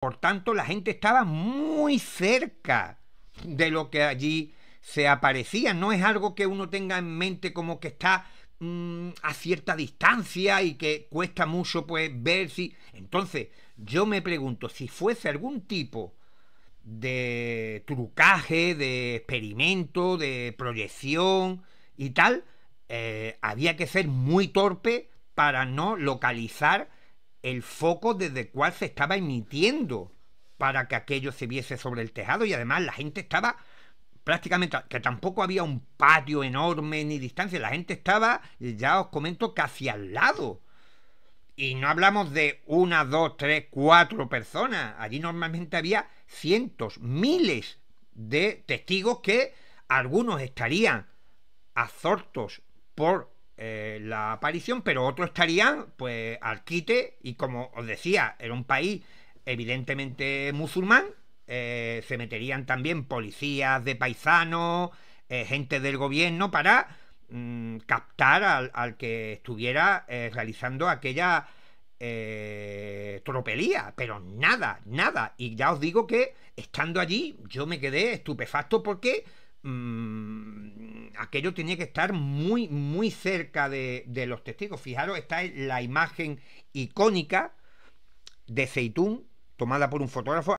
Por tanto, la gente estaba muy cerca de lo que allí se aparecía. No es algo que uno tenga en mente como que está mm, a cierta distancia y que cuesta mucho pues ver si... Entonces, yo me pregunto, si fuese algún tipo de trucaje, de experimento, de proyección y tal, eh, había que ser muy torpe para no localizar el foco desde el cual se estaba emitiendo para que aquello se viese sobre el tejado y además la gente estaba prácticamente, que tampoco había un patio enorme ni distancia, la gente estaba, ya os comento, casi al lado. Y no hablamos de una, dos, tres, cuatro personas. Allí normalmente había cientos, miles de testigos que algunos estarían azortos por eh, la aparición, pero otros estarían pues al quite y como os decía, era un país evidentemente musulmán, eh, se meterían también policías de paisanos, eh, gente del gobierno para mm, captar al, que estuviera realizando aquella tropelía, pero nada, nada. Y ya os digo que estando allí yo me quedé estupefacto porque... Mm, aquello tenía que estar muy, muy cerca de, los testigos. Fijaros, está la imagen icónica de Ceitún tomada por un fotógrafo